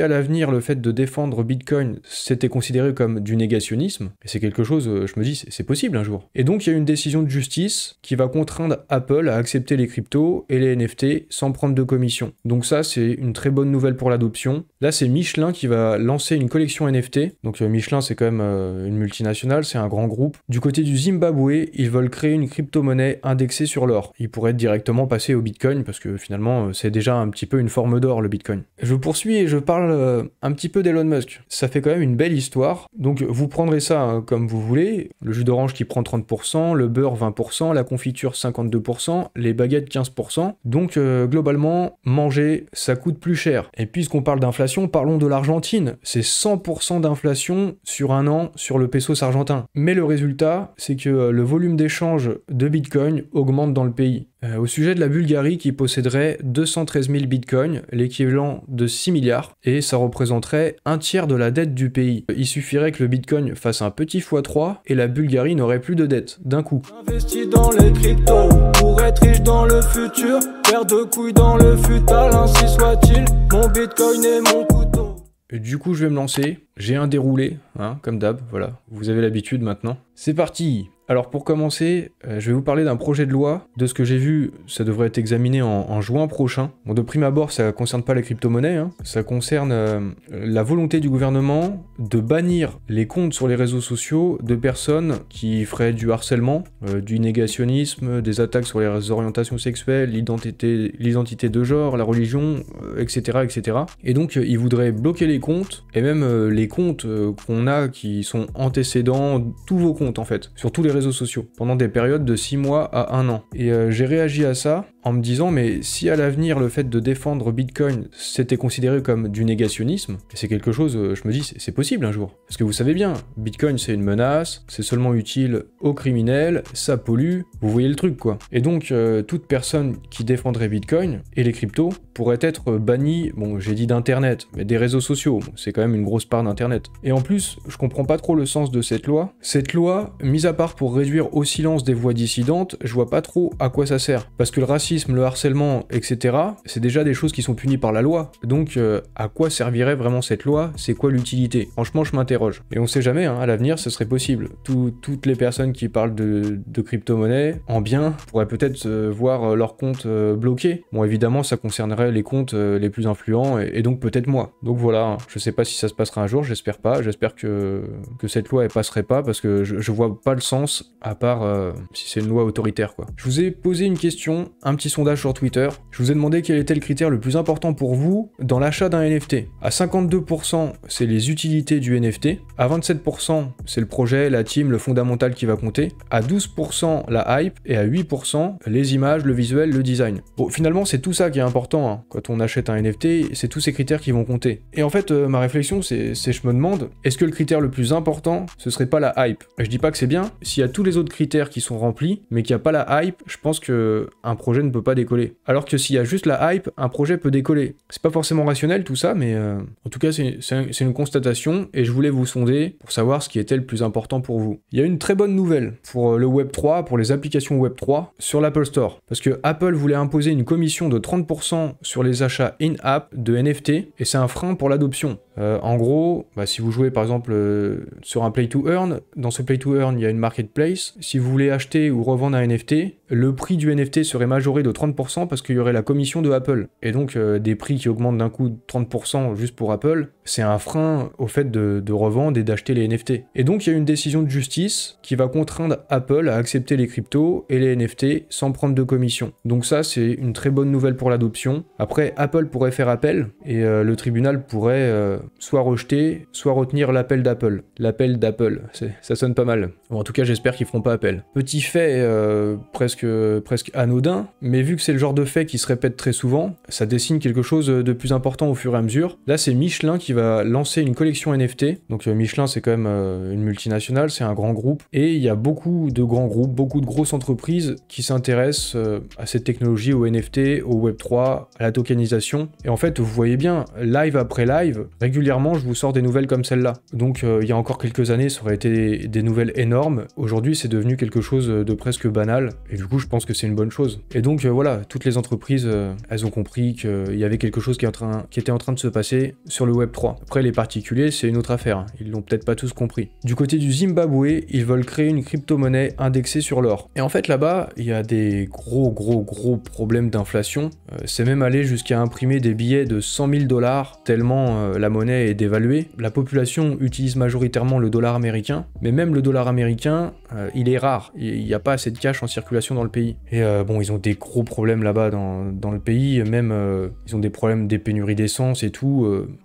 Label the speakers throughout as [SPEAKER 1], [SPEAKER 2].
[SPEAKER 1] à l'avenir le fait de défendre Bitcoin c'était considéré comme du négationnisme, et c'est quelque chose, euh, je me dis, c'est possible un jour. Et donc il y a une décision de justice qui va contraindre Apple à accepter les cryptos et les NFT sans prendre de commission. Donc ça c'est une très bonne nouvelle pour l'adoption. Là c'est Michelin qui va lancer une collection NFT. Donc euh, Michelin c'est quand même euh, une multinationale, c'est un grand groupe. Du côté du Zimbabwe, ils veulent créer une crypto-monnaie indexée sur l'or. Ils pourraient directement passer au Bitcoin parce que finalement c'est déjà un petit peu une forme d'or le Bitcoin. Je poursuis et je parle euh, un petit peu d'Elon Musk. Ça fait quand même une belle histoire. Donc vous prendrez ça hein, comme vous voulez. Le jus d'orange qui prend 30%, le beurre 20%, la confiture 52%, les baguettes 15%. Donc euh, globalement, manger, ça coûte plus cher. Et puisqu'on parle d'inflation, parlons de l'Argentine. C'est 100% d'inflation sur un an sur le pesos argentin. Mais le résultat, c'est que euh, le volume d'échange de Bitcoin augmente dans le pays. Euh, au sujet de la Bulgarie qui posséderait 213 000 bitcoins, l'équivalent de 6 milliards, et ça représenterait un tiers de la dette du pays. Il suffirait que le bitcoin fasse un petit x3 et la Bulgarie n'aurait plus de dette, d'un coup. Investi dans les cryptos, pour être riche dans le futur, faire de couilles dans le futal, ainsi soit-il, mon bitcoin et mon couteau. du coup, je vais me lancer. J'ai un déroulé, hein, comme d'hab, voilà. Vous avez l'habitude maintenant. C'est parti alors pour commencer, euh, je vais vous parler d'un projet de loi. De ce que j'ai vu, ça devrait être examiné en, juin prochain. Bon, de prime abord, ça ne concerne pas les crypto-monnaies, hein. ça concerne euh, la volonté du gouvernement de bannir les comptes sur les réseaux sociaux de personnes qui feraient du harcèlement, euh, du négationnisme, des attaques sur les orientations sexuelles, l'identité de genre, la religion, etc., etc. Et donc, ils voudraient bloquer les comptes, et même les comptes qu'on a qui sont antécédents, tous vos comptes en fait, sur tous les réseaux sociaux pendant des périodes de 6 mois à 1 an. Et euh, j'ai réagi à ça en me disant mais si à l'avenir le fait de défendre Bitcoin c'était considéré comme du négationnisme, c'est quelque chose, euh, je me dis c'est possible un jour. Parce que vous savez bien, Bitcoin c'est une menace, c'est seulement utile aux criminels, ça pollue, vous voyez le truc quoi. Et donc euh, toute personne qui défendrait Bitcoin et les cryptos pourrait être euh, bannie, bon j'ai dit d'internet, mais des réseaux sociaux, c'est quand même une grosse part d'internet. Et en plus, je comprends pas trop le sens de cette loi. Cette loi, mise à part pour réduire au silence des voix dissidentes, je vois pas trop à quoi ça sert. Parce que le racisme le harcèlement, etc., c'est déjà des choses qui sont punies par la loi. Donc, euh, à quoi servirait vraiment cette loi C'est quoi l'utilité Franchement, je m'interroge. Et on sait jamais, hein, à l'avenir, ce serait possible. toutes les personnes qui parlent de, crypto-monnaie en bien pourraient peut-être euh, voir euh, leur comptes bloqués bloqué. Bon, évidemment, ça concernerait les comptes les plus influents et, donc peut-être moi. Donc voilà, hein. je sais pas si ça se passera un jour, j'espère pas. J'espère que, que cette loi, elle passerait pas parce que je, je vois pas le sens à part si c'est une loi autoritaire, quoi. Je vous ai posé une question un petit sondage sur Twitter. Je vous ai demandé quel était le critère le plus important pour vous dans l'achat d'un NFT. À 52%, c'est les utilités du NFT. À 27%, c'est le projet, la team, le fondamental qui va compter. À 12%, la hype. Et à 8%, les images, le visuel, le design. Bon, finalement, c'est tout ça qui est important. Hein. Quand on achète un NFT, c'est tous ces critères qui vont compter. Et en fait, euh, ma réflexion, c'est je me demande, est-ce que le critère le plus important, ce serait pas la hype Je dis pas que c'est bien. S'il y a tous les autres critères qui sont remplis, mais qu'il n'y a pas la hype, je pense que un projet ne peut pas décoller. Alors que s'il y a juste la hype, un projet peut décoller. C'est pas forcément rationnel tout ça, mais euh, en tout cas, c'est une constatation et je voulais vous sonder pour savoir ce qui était le plus important pour vous. Il y a une très bonne nouvelle pour euh, le Web3, pour les applications Web3 sur l'Apple Store. Parce que Apple voulait imposer une commission de 30% sur les achats in-app de NFT et c'est un frein pour l'adoption. Euh, en gros, bah, si vous jouez par exemple euh, sur un play to earn, dans ce play to earn, il y a une marketplace. Si vous voulez acheter ou revendre un NFT, le prix du NFT serait majoré de 30% parce qu'il y aurait la commission de Apple. Et donc, euh, des prix qui augmentent d'un coup de 30% juste pour Apple, c'est un frein au fait de, de revendre et d'acheter les NFT. Et donc, il y a une décision de justice qui va contraindre Apple à accepter les cryptos et les NFT sans prendre de commission. Donc, ça, c'est une très bonne nouvelle pour l'adoption. Après, Apple pourrait faire appel et le tribunal pourrait soit rejeter, soit retenir l'appel d'Apple. L'appel d'Apple, ça sonne pas mal. en tout cas, j'espère qu'ils feront pas appel. Petit fait euh, presque, presque anodin, mais vu que c'est le genre de fait qui se répète très souvent, ça dessine quelque chose de plus important au fur et à mesure. Là, c'est Michelin qui va lancer une collection NFT. Donc euh, Michelin, c'est quand même euh, une multinationale, c'est un grand groupe, et il y a beaucoup de grands groupes, beaucoup de grosses entreprises qui s'intéressent à cette technologie, au NFT, au Web 3, à la tokenisation. Et en fait, vous voyez bien, live après live, régulièrement, je vous sors des nouvelles comme celle-là. Donc euh, il y a encore quelques années, ça aurait été des nouvelles énormes. Aujourd'hui, c'est devenu quelque chose de presque banal. Et du coup, je pense que c'est une bonne chose. Et donc euh, voilà, toutes les entreprises, euh, elles ont compris qu'il y avait quelque chose qui, est en train, qui, était en train de se passer sur le Web 3. Après, les particuliers, c'est une autre affaire. Hein. Ils l'ont peut-être pas tous compris. Du côté du Zimbabwe, ils veulent créer une crypto-monnaie indexée sur l'or. Et en fait, là-bas, il y a des gros, gros, gros problèmes d'inflation. c'est même allé jusqu'à imprimer des billets de 100 000 dollars tellement la monnaie et est la population utilise majoritairement le dollar américain, mais même le dollar américain, euh, il est rare, il n'y a pas assez de cash en circulation dans le pays. Et euh, bon, ils ont des gros problèmes là-bas dans, dans, le pays, même euh, ils ont des problèmes des pénuries d'essence et tout,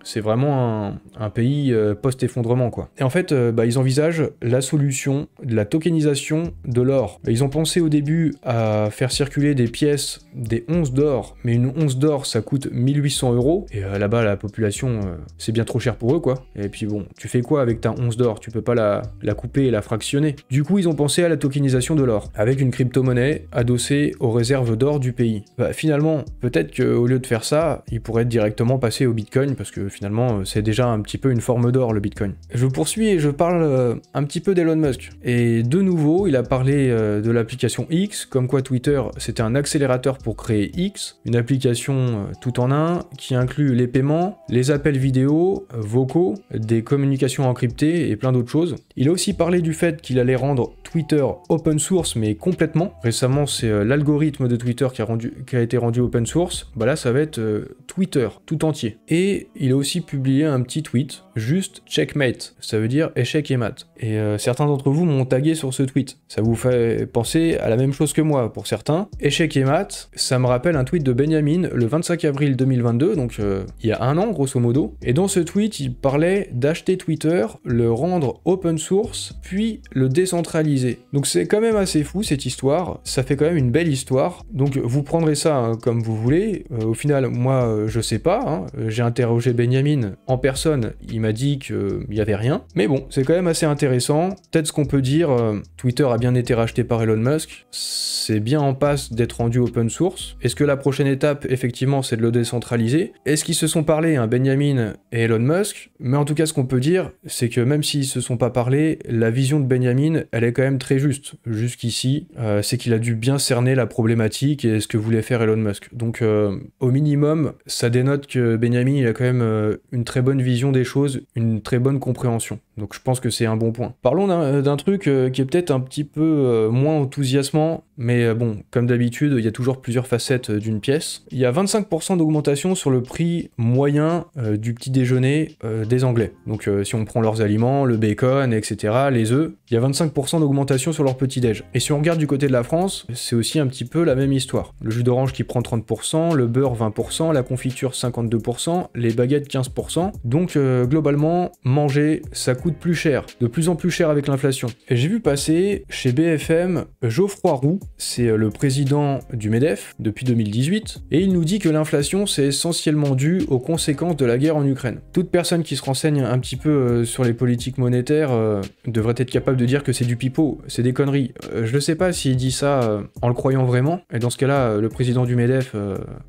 [SPEAKER 1] c'est vraiment un, un pays post-effondrement quoi. Et en fait, bah, ils envisagent la solution de la tokenisation de l'or. Ils ont pensé au début à faire circuler des pièces, des onces d'or, mais une once d'or ça coûte 1800 euros, et là-bas la population c'est bien trop cher pour eux, quoi. Et puis bon, tu fais quoi avec ta once d'or Tu peux pas la, la couper et la fractionner. Du coup, ils ont pensé à la tokenisation de l'or, avec une crypto-monnaie adossée aux réserves d'or du pays. Bah, finalement, peut-être qu'au lieu de faire ça, ils pourraient directement passer au Bitcoin, parce que finalement, euh, c'est déjà un petit peu une forme d'or, le Bitcoin. Je poursuis et je parle euh, un petit peu d'Elon Musk. Et de nouveau, il a parlé euh, de l'application X, comme quoi Twitter, c'était un accélérateur pour créer X, une application tout en un, qui inclut les paiements, les appels vidéo, vocaux, des communications encryptées et plein d'autres choses. Il a aussi parlé du fait qu'il allait rendre Twitter open source, mais complètement. Récemment, c'est euh, l'algorithme de Twitter qui a, rendu, qui a, été rendu open source. Bah là, ça va être euh, Twitter tout entier. Et il a aussi publié un petit tweet, juste checkmate. Ça veut dire échec et mat. Et euh, certains d'entre vous m'ont tagué sur ce tweet. Ça vous fait penser à la même chose que moi pour certains. Échec et mat, ça me rappelle un tweet de Benjamin le 25 avril 2022, donc il y a un an grosso modo. Et dans ce tweet, il parlait d'acheter Twitter, le rendre open source, puis le décentraliser donc c'est quand même assez fou cette histoire, ça fait quand même une belle histoire. Donc vous prendrez ça hein, comme vous voulez. Euh, au final, moi euh, je sais pas, hein. j'ai interrogé Benjamin en personne, il m'a dit qu'il n'y euh, avait rien. Mais bon, c'est quand même assez intéressant. Peut-être ce qu'on peut dire, Twitter a bien été racheté par Elon Musk, c'est bien en passe d'être rendu open source. Est-ce que la prochaine étape, effectivement, c'est de le décentraliser Est-ce qu'ils se sont parlé, hein, Benjamin et Elon Musk Mais en tout cas, ce qu'on peut dire, c'est que même s'ils se sont pas parlé, la vision de Benjamin, elle est quand même très juste jusqu'ici, euh, c'est qu'il a dû bien cerner la problématique et ce que voulait faire Elon Musk. Donc euh, au minimum, ça dénote que Benjamin il a quand même euh, une très bonne vision des choses, une très bonne compréhension. Donc je pense que c'est un bon point. Parlons d'un truc qui est peut-être un petit peu moins enthousiasmant, mais euh, bon, comme d'habitude, il y a toujours plusieurs facettes euh, d'une pièce. Il y a 25% d'augmentation sur le prix moyen euh, du petit déjeuner des Anglais. Donc si on prend leurs aliments, le bacon, etc., les œufs, il y a 25% d'augmentation sur leur petit déj. Et si on regarde du côté de la France, c'est aussi un petit peu la même histoire. Le jus d'orange qui prend 30%, le beurre 20%, la confiture 52%, les baguettes 15%. Donc globalement, manger, ça coûte plus cher, de plus en plus cher avec l'inflation. Et J'ai vu passer chez BFM Geoffroy Roux, c'est euh, le président du MEDEF depuis 2018, et il nous dit que l'inflation c'est essentiellement dû aux conséquences de la guerre en Ukraine. Toute personne qui se renseigne un petit peu euh, sur les politiques monétaires euh, devrait être capable de dire que c'est du pipeau, c'est des conneries. je ne sais pas s'il dit ça en le croyant vraiment, et dans ce cas-là, le président du MEDEF,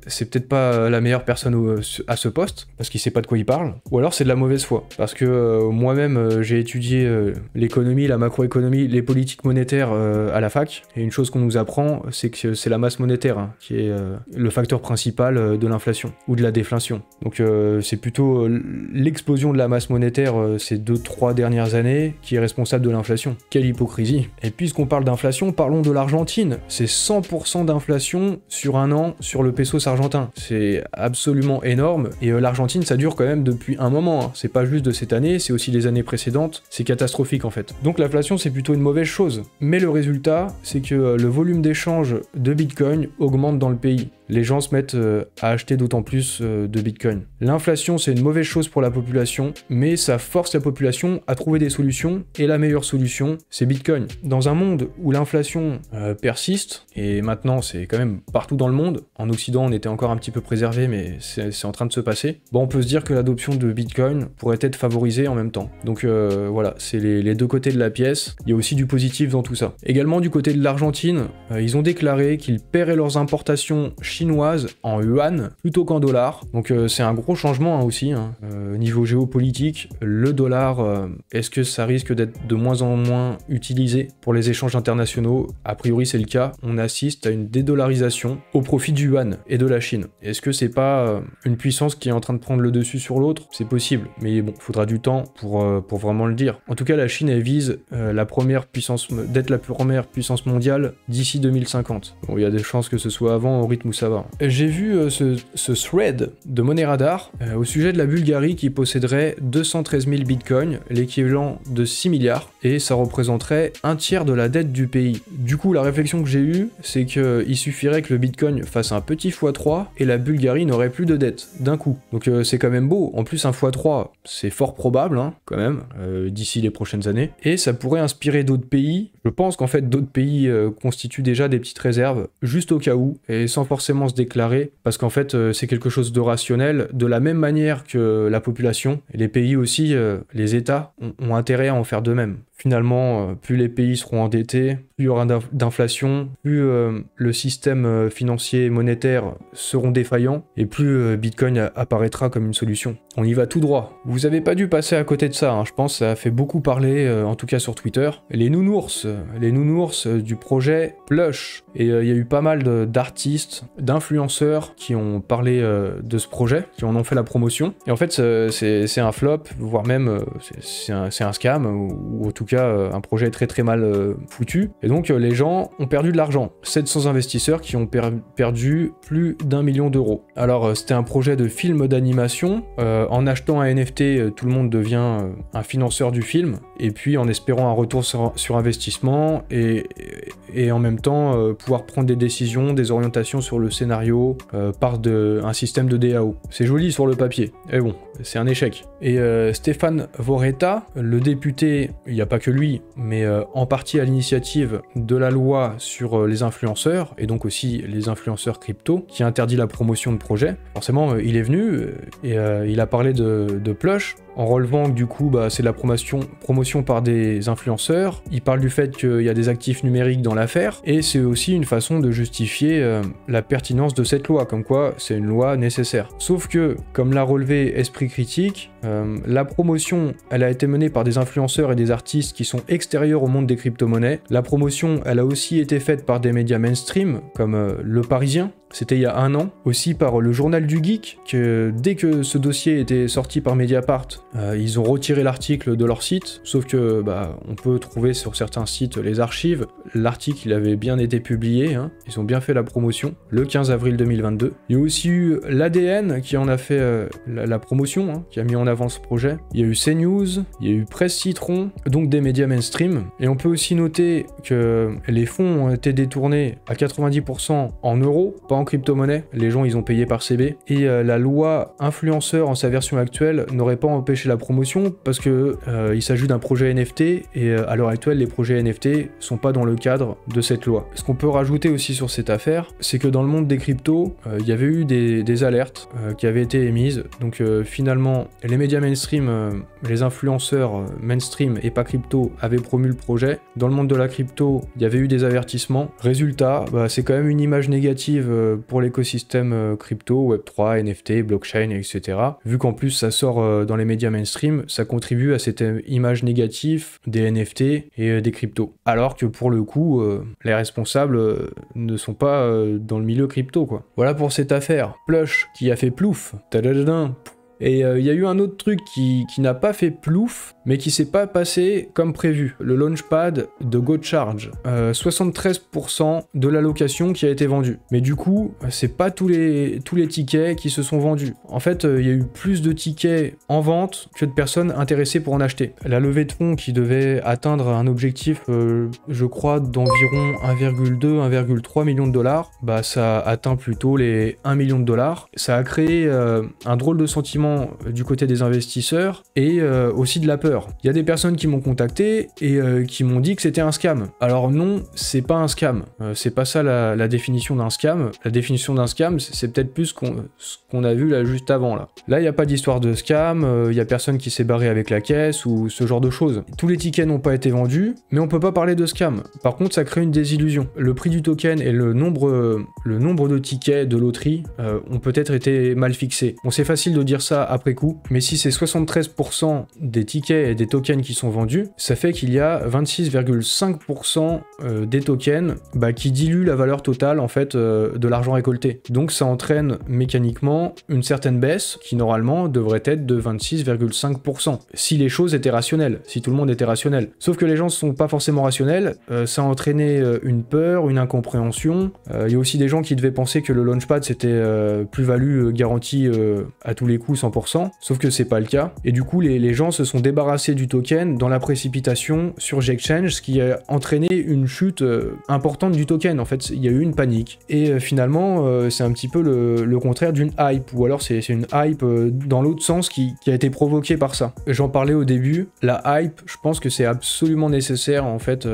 [SPEAKER 1] c'est peut-être pas la meilleure personne à ce poste, parce qu'il sait pas de quoi il parle, ou alors c'est de la mauvaise foi, parce que moi-même j'ai étudié l'économie, la macroéconomie, les politiques monétaires à la fac, et une chose qu'on nous apprend, c'est que c'est la masse monétaire hein, qui est euh, le facteur principal euh, de l'inflation ou de la déflation. Donc euh, c'est plutôt l'explosion de la masse monétaire ces deux, trois dernières années qui est responsable de l'inflation. Quelle hypocrisie. Et puisqu'on parle d'inflation, parlons de l'Argentine. C'est 100% d'inflation sur un an sur le pesos argentin. C'est absolument énorme et l'Argentine ça dure quand même depuis un moment. Hein. C'est pas juste de cette année, c'est aussi les années précédentes. C'est catastrophique en fait. Donc l'inflation c'est plutôt une mauvaise chose. Mais le résultat c'est que le volume d'échange de Bitcoin augmente dans le pays les gens se mettent euh, à acheter d'autant plus euh, de Bitcoin. L'inflation, c'est une mauvaise chose pour la population, mais ça force la population à trouver des solutions, et la meilleure solution, c'est Bitcoin. Dans un monde où l'inflation euh, persiste, et maintenant c'est quand même partout dans le monde, en Occident on était encore un petit peu préservé, mais c'est en train de se passer, bon, on peut se dire que l'adoption de Bitcoin pourrait être favorisée en même temps. Donc voilà, c'est les, deux côtés de la pièce, il y a aussi du positif dans tout ça. Également du côté de l'Argentine, ils ont déclaré qu'ils paieraient leurs importations chinoise en yuan plutôt qu'en dollars. Donc euh, c'est un gros changement hein, aussi. Hein. Euh, niveau géopolitique, le dollar, euh, est-ce que ça risque d'être de moins en moins utilisé pour les échanges internationaux A priori c'est le cas. On assiste à une dédollarisation au profit du yuan et de la Chine. Est-ce que c'est pas une puissance qui est en train de prendre le dessus sur l'autre C'est possible, mais bon, faudra du temps pour, pour vraiment le dire. En tout cas, la Chine elle vise la première puissance d'être la première puissance mondiale d'ici 2050. il y a des chances que ce soit avant au rythme où ça j'ai vu euh, ce, thread de monnaie Radar euh, au sujet de la Bulgarie qui posséderait 213 000 bitcoins, l'équivalent de 6 milliards, et ça représenterait un tiers de la dette du pays. Du coup, la réflexion que j'ai eue, c'est qu'il suffirait que le bitcoin fasse un petit x3 et la Bulgarie n'aurait plus de dette d'un coup. Donc euh, c'est quand même beau. En plus, un x3, c'est fort probable, hein, quand même, d'ici les prochaines années. Et ça pourrait inspirer d'autres pays. Je pense qu'en fait, d'autres pays constituent déjà des petites réserves, juste au cas où, et sans forcément se déclarer, parce qu'en fait, euh, c'est quelque chose de rationnel, de la même manière que la population, les pays aussi, euh, les États ont, intérêt à en faire de même. Finalement, euh, plus les pays seront endettés, plus il y aura d'inflation, plus le système financier monétaire seront défaillants, et plus Bitcoin apparaîtra comme une solution. On y va tout droit. Vous avez pas dû passer à côté de ça, hein. je pense ça a fait beaucoup parler, en tout cas sur Twitter. Les nounours, les nounours du projet Plush. Et il y a eu pas mal d'artistes, d'influenceurs qui ont parlé euh, de ce projet, qui en ont fait la promotion. Et en fait, c'est un flop, voire même euh, c'est un, scam, ou, en tout cas euh, un projet très très mal foutu. Et donc les gens ont perdu de l'argent. 700 investisseurs qui ont perdu plus d'un million d'euros. Alors c'était un projet de film d'animation. en achetant un NFT, tout le monde devient un financeur du film. Et puis en espérant un retour sur, investissement et, et, en même temps pouvoir prendre des décisions, des orientations sur le scénario euh, part un système de DAO. C'est joli sur le papier, et bon, c'est un échec. Et euh, Stéphane Voretta, le député, il n'y a pas que lui, mais euh, en partie à l'initiative de la loi sur les influenceurs, et donc aussi les influenceurs crypto, qui interdit la promotion de projets, forcément, il est venu et il a parlé de Plush, en relevant que du coup bah, c'est de la promotion, par des influenceurs. Il parle du fait qu'il y a des actifs numériques dans l'affaire et c'est aussi une façon de justifier euh, la pertinence de cette loi, comme quoi c'est une loi nécessaire. Sauf que, comme l'a relevé Esprit Critique, euh, la promotion elle a été menée par des influenceurs et des artistes qui sont extérieurs au monde des crypto-monnaies. La promotion elle a aussi été faite par des médias mainstream comme euh, Le Parisien c'était il y a un an, aussi par le journal du geek, que dès que ce dossier était sorti par Mediapart, euh, ils ont retiré l'article de leur site, sauf que bah, on peut trouver sur certains sites les archives. L'article il avait bien été publié, hein. ils ont bien fait la promotion, le 15 avril 2022. Il y a aussi eu l'ADN qui en a fait euh, la, promotion, hein, qui a mis en avant ce projet. Il y a eu CNews, il y a eu Presse Citron, donc des médias mainstream. Et on peut aussi noter que les fonds ont été détournés à 90% en euros, en crypto-monnaie, les gens ils ont payé par CB, et euh, la loi influenceur en sa version actuelle n'aurait pas empêché la promotion parce que euh, il s'agit d'un projet NFT et euh, à l'heure actuelle les projets NFT sont pas dans le cadre de cette loi. Ce qu'on peut rajouter aussi sur cette affaire, c'est que dans le monde des cryptos, il y avait eu des, alertes qui avaient été émises, donc finalement les médias mainstream, les influenceurs mainstream et pas crypto avaient promu le projet. Dans le monde de la crypto, il y avait eu des avertissements. Résultat, bah, c'est quand même une image négative euh, pour l'écosystème euh, crypto, Web3, NFT, blockchain, etc. Vu qu'en plus ça sort euh, dans les médias mainstream, ça contribue à cette image négative des NFT et des cryptos. Alors que pour le coup, les responsables ne sont pas dans le milieu crypto, quoi. Voilà pour cette affaire. Plush qui a fait plouf. Et il y a eu un autre truc qui, qui n'a pas fait plouf, mais qui s'est pas passé comme prévu. Le launchpad de GoCharge, 73% euh, de l'allocation qui a été vendue. Mais du coup, c'est pas tous les, tous les tickets qui se sont vendus. En fait, euh, il y a eu plus de tickets en vente que de personnes intéressées pour en acheter. La levée de fonds qui devait atteindre un objectif, euh, je crois, d'environ 1,2-1,3 million de dollars, bah ça atteint plutôt les 1 million de dollars. Ça a créé un drôle de sentiment du côté des investisseurs et aussi de la peur. Il y a des personnes qui m'ont contacté et euh, qui m'ont dit que c'était un scam. Alors non, c'est pas un scam. Euh, c'est pas ça la, définition d'un scam. La définition d'un scam, c'est peut-être plus ce qu'on a vu là juste avant là. Là, il n'y a pas d'histoire de scam, euh, il n'y a personne qui s'est barré avec la caisse ou ce genre de choses. Tous les tickets n'ont pas été vendus, mais on peut pas parler de scam. Par contre, ça crée une désillusion. Le prix du token et le nombre, le nombre de tickets de loterie ont peut-être été mal fixés. Bon, c'est facile de dire ça après coup, mais si c'est 73% des tickets et des tokens qui sont vendus, ça fait qu'il y a 26,5% euh, des tokens bah, qui diluent la valeur totale en fait euh, de l'argent récolté. Donc ça entraîne mécaniquement une certaine baisse qui normalement devrait être de 26,5%. Si les choses étaient rationnelles, si tout le monde était rationnel. Sauf que les gens ne sont pas forcément rationnels, euh, ça a entraîné une peur, une incompréhension. Il y a aussi des gens qui devaient penser que le launchpad c'était plus-value garantie à tous les coups 100%, sauf que c'est pas le cas. Et du coup les gens se sont débarrassés du token dans la précipitation sur change ce qui a entraîné une chute euh, importante du token. En fait, il y a eu une panique. Et euh, finalement, euh, c'est un petit peu le, contraire d'une hype, ou alors c'est une hype dans l'autre sens qui, a été provoquée par ça. J'en parlais au début, la hype, je pense que c'est absolument nécessaire en fait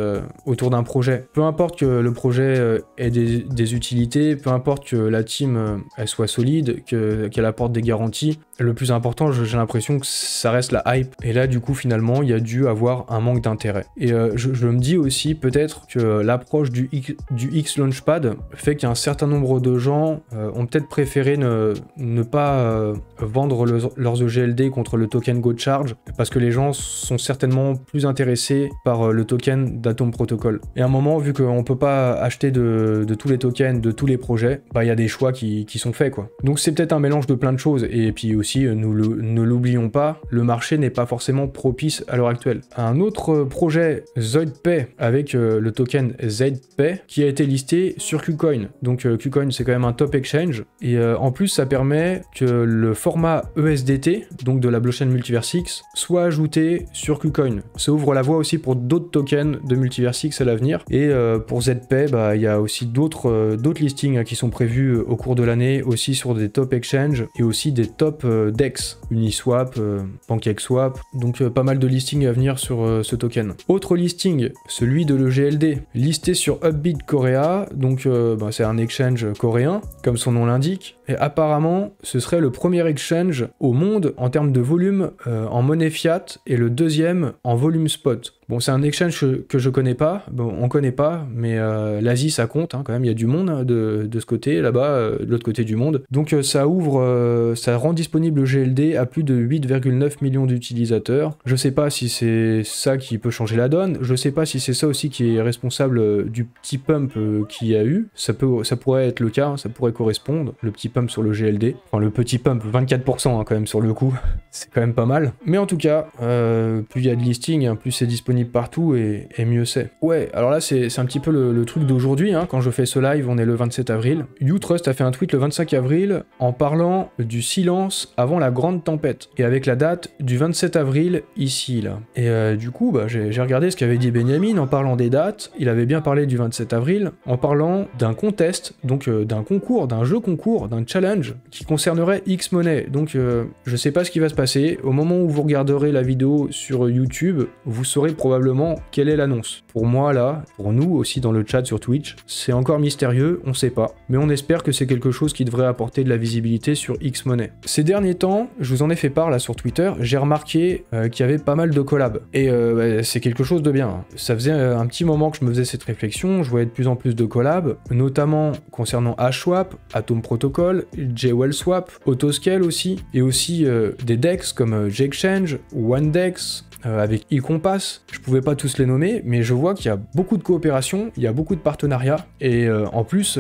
[SPEAKER 1] autour d'un projet. Peu importe que le projet ait des, utilités, peu importe que la team elle soit solide, qu'elle apporte des garanties, le plus important, j'ai l'impression que ça reste la hype. Et là, du coup, finalement, il y a dû avoir un manque d'intérêt. Et euh, je, me dis aussi peut-être que l'approche du, du X Launchpad fait qu'un certain nombre de gens euh, ont peut-être préféré ne, ne pas euh, vendre leurs EGLD contre le token charge parce que les gens sont certainement plus intéressés par le token d'Atom Protocol. Et à un moment, vu qu'on peut pas acheter de, tous les tokens, de tous les projets, bah il y a des choix qui, qui sont faits quoi. Donc c'est peut-être un mélange de plein de choses. Et puis aussi, nous ne l'oublions pas, le marché n'est pas forcément propice à l'heure actuelle. Un autre euh, projet, ZoidPay, avec euh, le token ZPay, qui a été listé sur KuCoin. Donc euh, KuCoin, c'est quand même un top exchange. Et en plus, ça permet que le format ESDT, donc de la blockchain Multiversix, soit ajouté sur KuCoin. Ça ouvre la voie aussi pour d'autres tokens de Multiversix à l'avenir. Et pour ZPay, bah, il y a aussi d'autres listings hein, qui sont prévus au cours de l'année, aussi sur des top exchanges et aussi des top DEX, Uniswap, PancakeSwap. Donc pas mal de listings à venir sur euh, ce token. Autre listing, celui de l'EGLD, listé sur Upbit Korea, donc euh, bah, c'est un exchange coréen, comme son nom l'indique et apparemment ce serait le premier exchange au monde en termes de volume euh, en monnaie fiat et le deuxième en volume spot. Bon, c'est un exchange que, je connais pas, bon, on connaît pas, mais euh, l'Asie ça compte hein, quand même, il y a du monde hein, de, ce côté, là-bas, euh, de l'autre côté du monde. Donc ça ouvre, ça rend disponible le GLD à plus de 8,9 millions d'utilisateurs. Je sais pas si c'est ça qui peut changer la donne, je sais pas si c'est ça aussi qui est responsable du petit pump qu'il y a eu, ça, peut, ça pourrait être le cas, hein, ça pourrait correspondre, le petit pump sur le GLD. Enfin, le petit pump, 24% hein, quand même sur le coup. c'est quand même pas mal. Mais en tout cas, euh, plus il y a de listing, hein, plus c'est disponible partout et, mieux c'est. Ouais, alors là, c'est un petit peu le, truc d'aujourd'hui. Hein. Quand je fais ce live, on est le 27 avril. YouTrust a fait un tweet le 25 avril en parlant du silence avant la grande tempête. Et avec la date du 27 avril ici, là. Et euh, du coup, bah, j'ai regardé ce qu'avait dit Benjamin en parlant des dates. Il avait bien parlé du 27 avril en parlant d'un contest, donc euh, d'un concours, d'un jeu concours, d'un challenge qui concernerait X money Donc je euh, je sais pas ce qui va se passer. Au moment où vous regarderez la vidéo sur YouTube, vous saurez probablement quelle est l'annonce. Pour moi là, pour nous aussi dans le chat sur Twitch, c'est encore mystérieux, on sait pas. Mais on espère que c'est quelque chose qui devrait apporter de la visibilité sur X money Ces derniers temps, je vous en ai fait part là sur Twitter, j'ai remarqué euh, qu'il y avait pas mal de collabs. Et euh, bah, c'est quelque chose de bien. Ça faisait un petit moment que je me faisais cette réflexion, je voyais de plus en plus de collabs, notamment concernant Ashwap, Atom Protocol, Jewel Swap, Autoscale aussi, et aussi euh, des DEX comme euh, JExchange, OneDex, euh, avec e-Compass. Je pouvais pas tous les nommer, mais je vois qu'il y a beaucoup de coopération, il y a beaucoup de partenariats, et euh, en plus,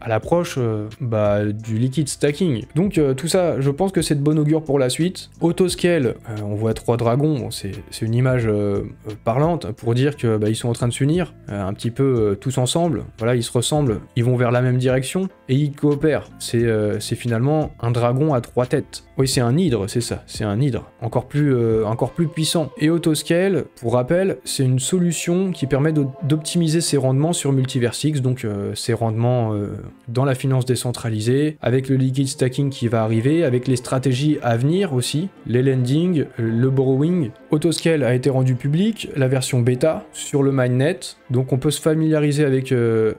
[SPEAKER 1] à l'approche bah, du liquid stacking. Donc tout ça, je pense que c'est de bon augure pour la suite. Autoscale, on voit trois dragons, c'est une image parlante pour dire que bah, sont en train de s'unir, un petit peu tous ensemble. Voilà, ils se ressemblent, ils vont vers la même direction et il coopère. Euh, c'est finalement un dragon à trois têtes. Oui, c'est un hydre, c'est ça, c'est un hydre. Encore plus, euh, encore plus puissant. Et Autoscale, pour rappel, c'est une solution qui permet d'optimiser ses rendements sur Multiversix, donc euh, ses rendements dans la finance décentralisée, avec le liquid stacking qui va arriver, avec les stratégies à venir aussi, les lending, le borrowing. Autoscale a été rendu public, la version bêta, sur le MindNet, donc on peut se familiariser avec...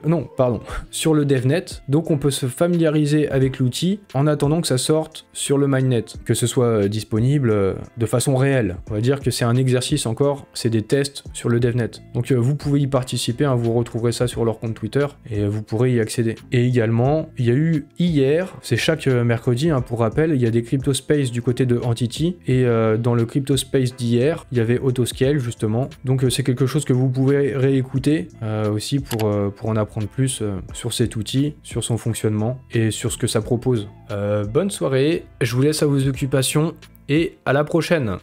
[SPEAKER 1] non, pardon, sur le devnet, donc on on peut se familiariser avec l'outil en attendant que ça sorte sur le net, que ce soit euh, disponible euh, de façon réelle. On va dire que c'est un exercice encore, c'est des tests sur le DevNet. Donc euh, vous pouvez y participer, hein, vous retrouverez ça sur leur compte Twitter et vous pourrez y accéder. Et également, il y a eu hier, c'est chaque mercredi, hein, pour rappel, il y a des crypto space du côté de Entity et dans le crypto space d'hier, il y avait Autoscale justement. Donc c'est quelque chose que vous pouvez réécouter aussi pour, pour en apprendre plus sur cet outil, sur son fonctionnement fonctionnement et sur ce que ça propose. Euh, bonne soirée, je vous laisse à vos occupations et à la prochaine